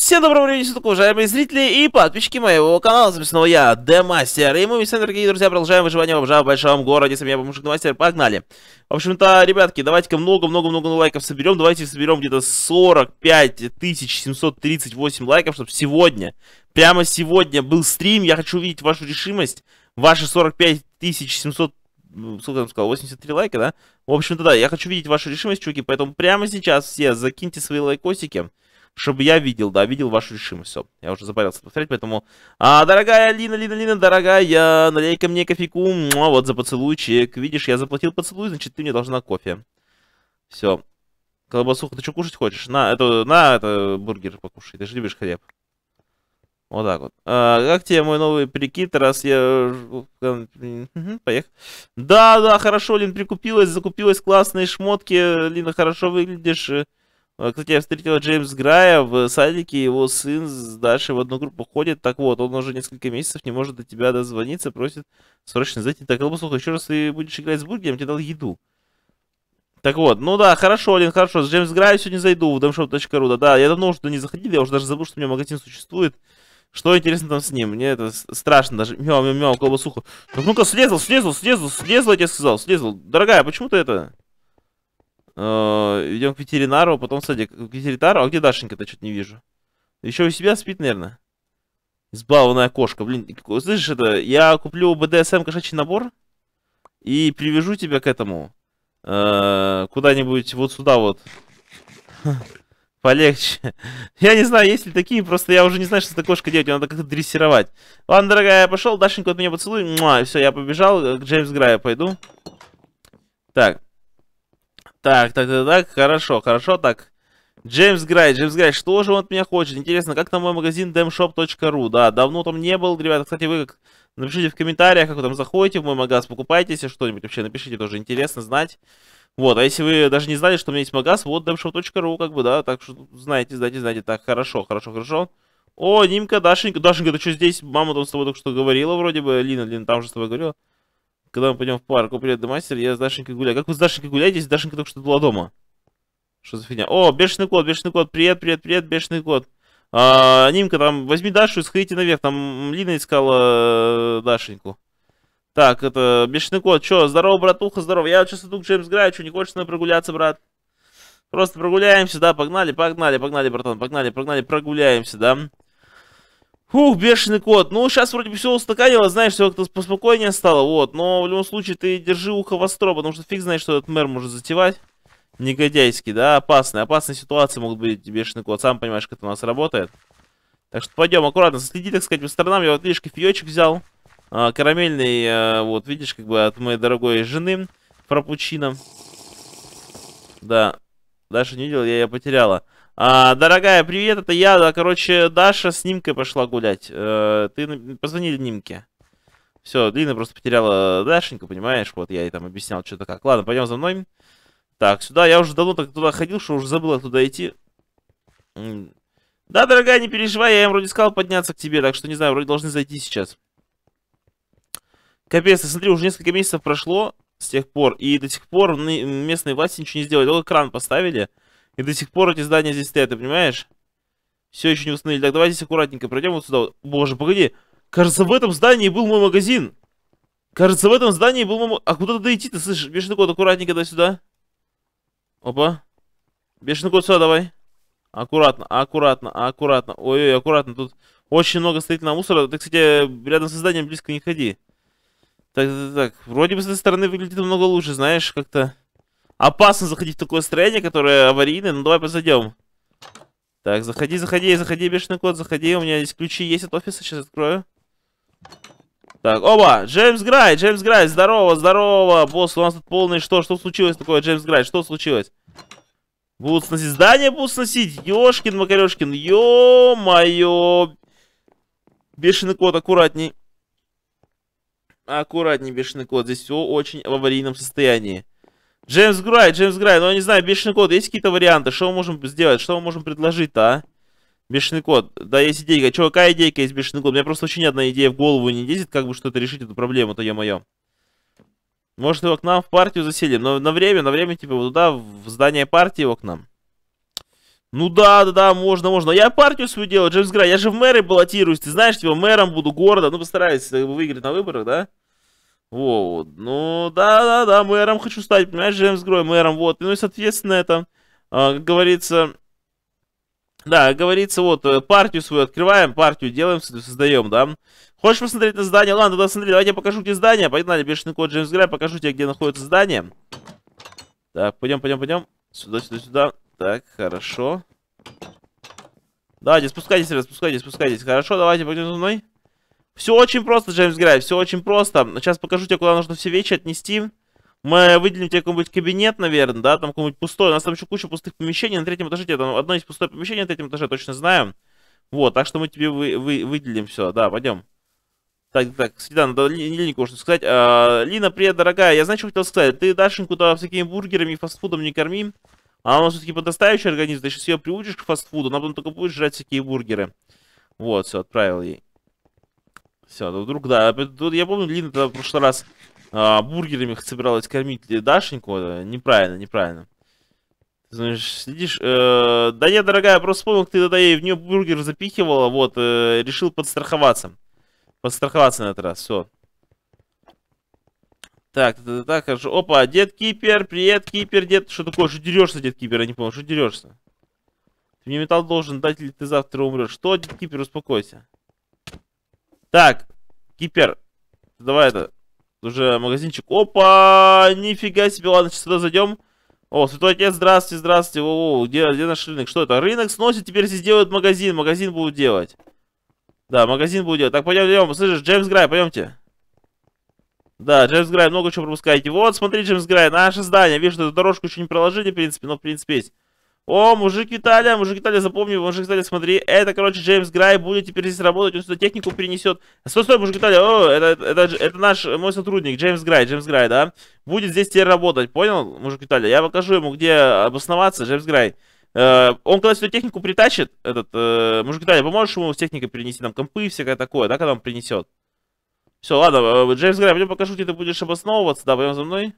Всем доброго времени суток, уважаемые зрители и подписчики моего канала, снова я, Демастер, и мы все, дорогие друзья, продолжаем выживание в обжав большом городе, с вами я, Бомжик Демастер, погнали. В общем-то, ребятки, давайте-ка много-много-много лайков соберем, давайте соберем где-то 45 738 лайков, чтобы сегодня, прямо сегодня был стрим, я хочу увидеть вашу решимость, ваши 45 700 сколько там сказал, 83 лайка, да? В общем-то, да, я хочу видеть вашу решимость, чуваки, поэтому прямо сейчас все закиньте свои лайкосики, чтобы я видел, да, видел вашу решимость. Все, я уже запарился повторять, поэтому... А, дорогая Лина, Лина, Лина, дорогая, налей-ка мне кофейку. Муа, вот за поцелуйчик. Видишь, я заплатил поцелуй, значит, ты мне должна кофе. Все. Колбасуха, ты что кушать хочешь? На, это, на, это бургер покушай. Ты же любишь хлеб. Вот так вот. А, как тебе мой новый прикид, раз я... Поехал. Да, да, хорошо, Лин, прикупилась, закупилась классные шмотки. Лина, хорошо выглядишь. Э, кстати, я встретил Джеймс Грая в садике, его сын дальше в одну группу ходит. Так вот, он уже несколько месяцев не может до тебя дозвониться, просит срочно зайти. Так, Лобослуха, еще раз ты будешь играть с бургером, я тебе дал еду. Так вот, ну да, хорошо, один, хорошо. С Джеймс Грая сегодня зайду в damshop.ru. Да, да, я давно уже туда не заходил, я уже даже забыл, что у меня магазин существует. Что интересно там с ним? Мне это страшно даже. Мяу, мяу, мяу, колбасуха. Так ну-ка, слезал, слезал, слезал, слезал, я тебе сказал, слезал. Дорогая, почему ты это... Э, Идем к ветеринару, а потом в К ветеринару, а где Дашенька-то что-то не вижу? Еще у себя спит, наверное. Избалованная кошка. Блин, слышишь это? Я куплю БДСМ кошачий набор и привяжу тебя к этому. Э, куда-нибудь вот сюда вот. Полегче. Я не знаю, есть ли такие, просто я уже не знаю, что с этой кошкой делать, надо как-то дрессировать. Ладно, дорогая, я пошел, Дашенька от меня поцелуй. Муа, все, я побежал, к Джеймс Грая пойду. Так, так, так, так, так, хорошо, хорошо, так. Джеймс Грай, Джеймс Грай, что же он от меня хочет? Интересно, как там мой магазин demshop.ru? Да, давно там не был, ребята. Кстати, вы как... напишите в комментариях, как вы там заходите в мой магаз, покупаете, если что-нибудь вообще напишите, тоже интересно знать. Вот, а если вы даже не знали, что у меня есть магаз, вот demshop.ru, как бы, да, так что знаете, знаете, знаете. Так, хорошо, хорошо, хорошо. О, Нимка, Дашенька, Дашенька, ты что здесь? Мама там с тобой только что говорила вроде бы, Лина, Лина там же с тобой говорила. Когда мы пойдем в парк, о, привет, домастер, я с Дашенькой гуляю. Как вы с Дашенькой гуляете, если Дашенька только что была дома? Что за фигня? О, бешеный кот, бешеный кот, привет, привет, привет, бешеный кот. А, Нимка, там, возьми Дашу и сходите наверх, там Лина искала э, Дашеньку. Так, это бешеный кот, чё, здорово, братуха, здорово, я вот сейчас иду к Джеймс Граю, чё, не хочешь с мной прогуляться, брат? Просто прогуляемся, да, погнали, погнали, погнали, братан, погнали, погнали, прогуляемся, да? Фух, бешеный кот. Ну, сейчас вроде бы все устаканилось, знаешь, все как-то поспокойнее стало, вот. Но в любом случае ты держи ухо востро, потому что фиг знаешь, что этот мэр может затевать. Негодяйский, да, опасные. Опасные ситуации могут быть, бешеный кот. Сам понимаешь, как это у нас работает. Так что пойдем аккуратно, следи, так сказать, по сторонам. Я вот, видишь, кофеечек взял. А, карамельный, а, вот, видишь, как бы от моей дорогой жены. Фрапучино. Да, дальше не видела, я ее потеряла. А, дорогая, привет, это я. Да, короче, Даша с Нимкой пошла гулять. А, ты позвонили Нимке. Все, Лина просто потеряла Дашеньку, понимаешь? Вот я ей там объяснял, что-то как. Ладно, пойдем за мной. Так, сюда. Я уже давно так туда ходил, что уже забыл, туда идти. Да, дорогая, не переживай, я им вроде сказал подняться к тебе, так что не знаю, вроде должны зайти сейчас. Капец, смотри, уже несколько месяцев прошло с тех пор, и до сих пор местные власти ничего не сделали, только кран поставили. И до сих пор эти здания здесь стоят, ты понимаешь? Все еще не установили. Так, давай здесь аккуратненько пройдем вот сюда. Боже, погоди. Кажется, в этом здании был мой магазин. Кажется, в этом здании был мой... А куда туда идти, ты слышишь? Бешеный кот, аккуратненько до сюда. Опа. Бешеный кот, сюда давай. Аккуратно, аккуратно, аккуратно. Ой-ой, аккуратно. Тут очень много строительного мусора. Ты, кстати, рядом со зданием близко не ходи. Так, так, так. Вроде бы с этой стороны выглядит намного лучше, знаешь, как-то... Опасно заходить в такое строение, которое аварийное. Ну, давай позайдем. Так, заходи, заходи, заходи, бешеный кот, заходи. У меня здесь ключи есть от офиса, сейчас открою. Так, оба, Джеймс Грай, Джеймс Грай, здорово, здорово, босс, у нас тут полный что, что случилось такое, Джеймс Грай, что случилось? Будут сносить здание, будут сносить, ёшкин, макарёшкин, ё-моё, бешеный кот, аккуратней, аккуратней, бешеный кот, здесь все очень в аварийном состоянии. Джеймс Грай, Джеймс Грай, ну я не знаю, бешеный кот, есть какие-то варианты? Что мы можем сделать? Что мы можем предложить-то, а? Бешеный кот. Да, есть идейка. Че, какая идейка есть бешеный кот? У меня просто очень ни одна идея в голову не лезет, как бы что-то решить эту проблему-то, ё-моё. Может его к нам в партию заселим, но на время, на время, типа, вот туда, в здание партии его к нам. Ну да, да, да, можно, можно. Я партию свою делаю, Джеймс Грай, я же в мэры баллотируюсь, ты знаешь, типа, мэром буду города, ну постараюсь э, выиграть на выборах, да? Вот, ну да-да-да, мэром хочу стать, понимаешь, Джеймс Грой мэром, вот. Ну и, соответственно, это, э, говорится, да, говорится, вот, э, партию свою открываем, партию делаем, создаем, да. Хочешь посмотреть на здание? Ладно, тогда смотри, давайте я покажу тебе здание. Погнали, бешеный код Джеймс Грай, покажу тебе, где находится здание. Так, пойдем, пойдем, пойдем. Сюда, сюда, сюда. Так, хорошо. Давайте, спускайтесь, ребят, спускайтесь, спускайтесь. Хорошо, давайте, пойдем за мной. Все очень просто, Джеймс Грай, все очень просто. Сейчас покажу тебе, куда нужно все вещи отнести. Мы выделим тебе какой-нибудь кабинет, наверное, да, там какой-нибудь пустой. У нас там еще куча пустых помещений на третьем этаже. Там одно есть пустое помещение на третьем этаже, точно знаем. Вот, так что мы тебе вы, вы, выделим все. Да, пойдем. Так, так, Светлана, надо Лине кое-что сказать. А, Лина, привет, дорогая. Я знаю, что хотел сказать. Ты Дашеньку да, всякими бургерами и фастфудом не корми. А она у нас все-таки подрастающий организм. Ты сейчас ее приучишь к фастфуду, она потом только будет жрать всякие бургеры. Вот, все, отправил ей. Все, ну вдруг, да. Я помню, Лина тогда в прошлый раз а, бургерами собиралась кормить Дашеньку. Э, неправильно, неправильно. знаешь, следишь... Э, да нет, дорогая, просто вспомнил, ты тогда ей в нее бургер запихивала, вот, э, решил подстраховаться. Подстраховаться на этот раз, все. Так, так, так, хорошо. Опа, дед Кипер, привет, Кипер, дед. Что такое? Что дерешься, дед Кипер? Я не понял, что дерешься? Ты мне металл должен дать, или ты завтра умрешь. Что, дед Кипер, успокойся. Так, Кипер, давай это, уже магазинчик. Опа, нифига себе, ладно, сейчас сюда зайдем. О, святой отец, здравствуйте, здравствуйте. О, где, где наш рынок? Что это? Рынок сносит, теперь здесь делают магазин. Магазин будут делать. Да, магазин будут делать. Так, пойдем, пойдем, Слышишь, Джеймс Грай, пойдемте. Да, Джеймс Грай, много чего пропускаете. Вот, смотри, Джеймс Грай, наше здание. Видишь, эту дорожку еще не проложили, в принципе, но в принципе есть. О, мужик Виталия, мужик Виталия, запомни, мужик Виталия, смотри. Это, короче, Джеймс Грай будет теперь здесь работать, он сюда технику перенесет. Стой, стой, мужик Виталия, о, это, это, это наш, мой сотрудник, Джеймс Грай, Джеймс Грай, да? Будет здесь теперь работать, понял, мужик Виталия? Я покажу ему, где обосноваться, Джеймс Грай. Э, он, когда сюда технику притащит, этот, э, мужик Виталия, поможешь ему с техникой перенести, там, компы и всякое такое, да, когда он принесет? Все, ладно, э, Джеймс Грай, пойдем покажу, где ты будешь обосновываться, да, пойдем за мной.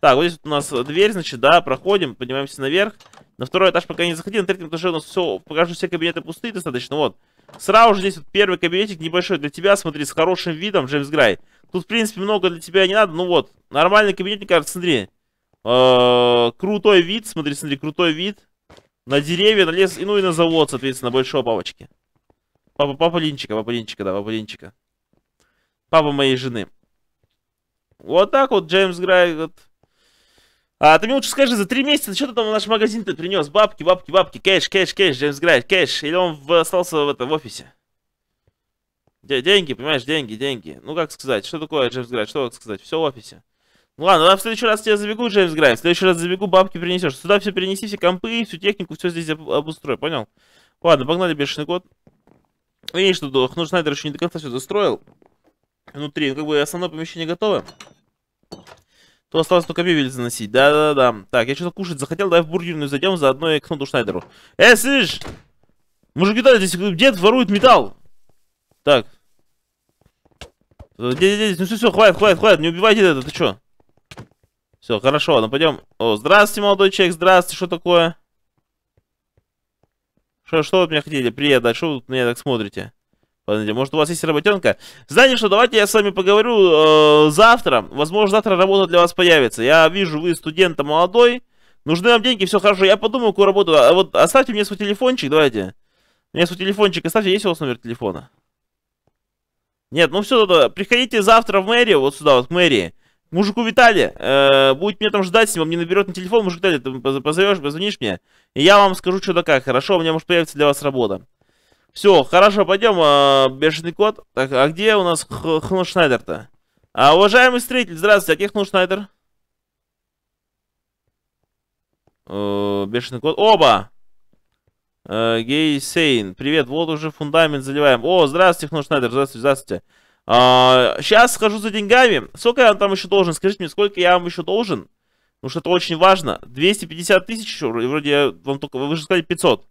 Так, вот здесь вот у нас дверь, значит, да, проходим, поднимаемся наверх. На второй этаж пока не заходи, на третьем этаже у нас все, пока что все кабинеты пустые достаточно, вот. Сразу же здесь вот первый кабинетик небольшой для тебя, смотри, с хорошим видом, Джеймс Грай. Тут, в принципе, много для тебя не надо, ну вот, нормальный кабинет, мне кажется, смотри. Э, крутой вид, смотри, смотри, крутой вид. На деревья, на лес, и ну и на завод, соответственно, большого папочки. Папа, папа Линчика, папа Линчика, да, папа Линчика. Папа моей жены. Вот так вот Джеймс Грай, вот, а, ты мне лучше скажи, за три месяца что ты там в наш магазин-то принес? Бабки, бабки, бабки, кэш, кэш, кэш, Джеймс Грайт, кэш. Или он в, остался в, это, в офисе? Деньги, понимаешь, деньги, деньги. Ну, как сказать, что такое Джеймс Грайт, что как сказать, все в офисе. Ну ладно, я в следующий раз я забегу, Джеймс Грайт, в следующий раз забегу, бабки принесешь. Сюда все перенеси, все компы, всю технику, все здесь обустрой, понял? Ладно, погнали, бешеный год Видишь, что Хнур Снайдер еще не до конца все застроил. Внутри, ну, как бы основное помещение готово. То осталось только мебель заносить. Да-да-да. Так, я что-то кушать захотел. Давай в бургерную зайдем, заодно и к Ноту Шнайдеру. Э, слышь! Мужики, да, здесь э, дед ворует металл. Так. Дед, э, дед, дед, ну все, все, хватит, хватит, хватит. Не убивайте это, ты что? Все, хорошо, ну пойдем. О, здравствуйте, молодой человек, здравствуйте, что такое? Что, что вы от меня хотели? Привет, а что вы на меня так смотрите? Подождите, может у вас есть работенка? Знаете что, давайте я с вами поговорю э, завтра. Возможно, завтра работа для вас появится. Я вижу, вы студент молодой. Нужны вам деньги, все хорошо. Я подумаю, какую работу. А вот оставьте мне свой телефончик, давайте. Мне свой телефончик оставьте. Есть у вас номер телефона? Нет, ну все, тогда. приходите завтра в мэрию, вот сюда, вот к мэрии. Мужику Витали, э, будет меня там ждать, с ним, он мне наберет на телефон, мужик Витали, ты позовешь, позвонишь мне, и я вам скажу, что да как, хорошо, у меня может появиться для вас работа. Все, хорошо, пойдем, а, бешеный кот. Так, а где у нас Х то А, уважаемый зритель, здравствуйте, а где Хну Э, бешеный кот. Оба! Э, Гей Сейн, привет, вот уже фундамент заливаем. О, здравствуйте, Хну здравствуйте, здравствуйте. А, сейчас схожу за деньгами. Сколько я вам там еще должен? Скажите мне, сколько я вам еще должен? Потому что это очень важно. 250 тысяч еще, вроде я вам только... Вы же сказали 500.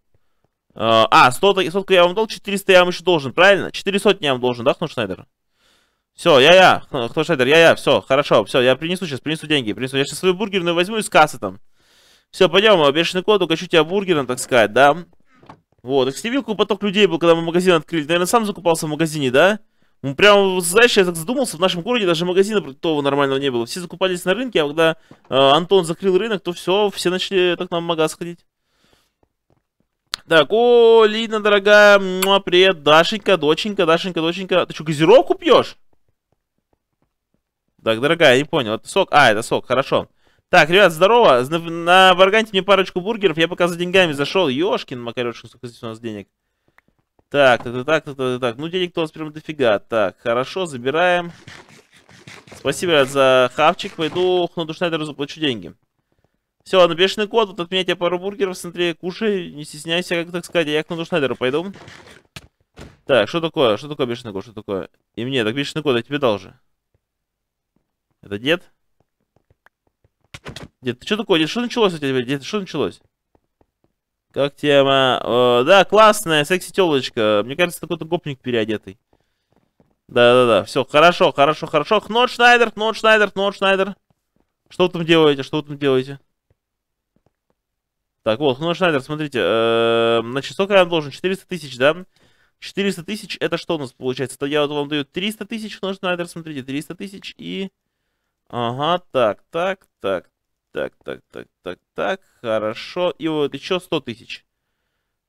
Э, а, 100, сотку я вам дал, 400 я вам еще должен, правильно? 4 сотни я вам должен, да, Хнушнайдер? Все, я-я, Хнушнайдер, я-я, все, хорошо, все, я принесу сейчас, принесу деньги, принесу. Я сейчас свою бургерную возьму из кассы там. Все, пойдем, бешеный кот, укачу тебя бургером, так сказать, да? Вот, кстати, стивилку, поток людей был, когда мы магазин открыли. Наверное, сам закупался в магазине, да? Ну, прям, знаешь, я так задумался, в нашем городе даже магазина продуктового нормального не было. Все закупались на рынке, а когда э, Антон закрыл рынок, то все, все начали так на магаз ходить. Так, о, Лина, дорогая, муа, привет, Дашенька, доченька, Дашенька, доченька. Ты что, газировку пьешь? Так, дорогая, я не понял, это сок? А, это сок, хорошо. Так, ребят, здорово. На, на Варганте мне парочку бургеров, я пока за деньгами зашел. Ёшкин, Макарёшкин, сколько здесь у нас денег. Так, это так, это так, так. Ну, денег-то у нас прям дофига. Так, хорошо, забираем. Спасибо, ребят, за хавчик. Пойду, ну, душнайдеру заплачу деньги. Все, ладно, бешеный кот, вот отметьте пару бургеров, смотри, кушай, не стесняйся, как так сказать, я к Нуду Шнайдеру пойду. Так, что такое, что такое бешеный код, что такое? И мне, так бешеный код, я тебе дал же. Это дед? Дед, что такое, дед, что началось у тебя, дед, что началось? Как тема? О, да, классная, секси-телочка, мне кажется, такой то гопник переодетый. Да-да-да, все, хорошо, хорошо, хорошо, Хнот Шнайдер, Хнот Шнайдер, Хнот Шнайдер. Что вы там делаете, что вы там делаете? Так вот, Хнон Шнайдер, смотрите, э, значит, сколько я должен? 400 тысяч, да? 400 тысяч, это что у нас получается? Это я вот вам даю 300 тысяч, Хнон Шнайдер, смотрите, 300 тысяч и... Ага, так, так, так, так, так, так, так, так, хорошо. И вот еще 100 тысяч.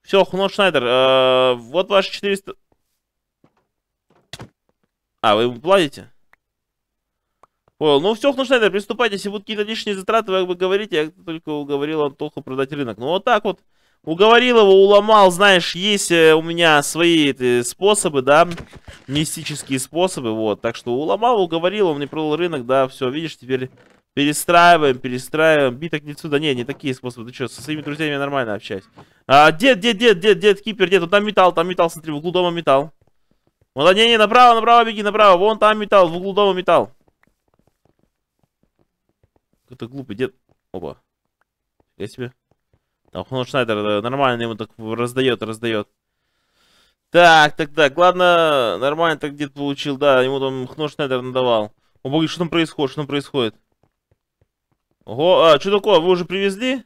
Все, Хнон Шнайдер, э, вот ваши 400... А, вы платите? Понял. Ну, все, ну, Шнайдер, приступайте. Если будут какие-то лишние затраты, вы как бы говорите. Я только уговорил Антоху продать рынок. Ну, вот так вот. Уговорил его, уломал. Знаешь, есть э, у меня свои это, способы, да, мистические способы, вот. Так что уломал, уговорил, он мне продал рынок, да, все, видишь, теперь перестраиваем, перестраиваем. Биток не сюда, не, не такие способы. Ты что, со своими друзьями нормально общаюсь. А, дед, дед, дед, дед, дед, кипер, дед, вот там металл, там металл, смотри, в углу дома металл. Вот, не, не, направо, направо беги, направо, вон там металл, в углу дома металл какой-то глупый дед. Опа. Я себе. Там Шнайдер э, нормально ему так раздает, раздает. Так, так, так, главное, нормально так дед получил, да, ему там Хношнайдер надавал. О, боги, что там происходит, что там происходит? Ого, а, что такое, вы уже привезли?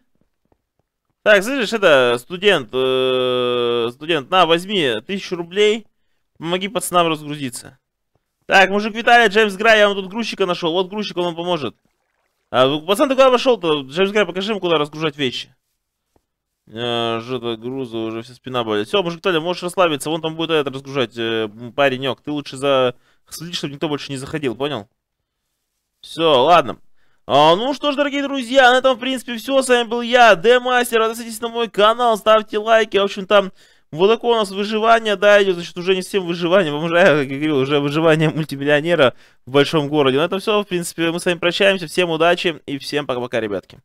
Так, слышишь, это, студент, э, студент, на, возьми тысячу рублей, помоги пацанам разгрузиться. Так, мужик Виталий, Джеймс Грай, я вам тут грузчика нашел, вот грузчик, он вам поможет. А, ну, пацан, ты куда пошел-то? Джеймс Грей, покажи ему, куда разгружать вещи. А, э, что груза, уже вся спина болит. Все, мужик Толя, можешь расслабиться, вон там будет этот разгружать э, паренек. Ты лучше за... следи, чтобы никто больше не заходил, понял? Все, ладно. А, ну что ж, дорогие друзья, на этом, в принципе, все. С вами был я, Д-Мастер. Подписывайтесь на мой канал, ставьте лайки. В общем, там... Вот такое у нас выживание, да, идет, значит, уже не всем выживание, вам уже, как я говорил, уже выживание мультимиллионера в большом городе. На этом все, в принципе, мы с вами прощаемся, всем удачи и всем пока-пока, ребятки.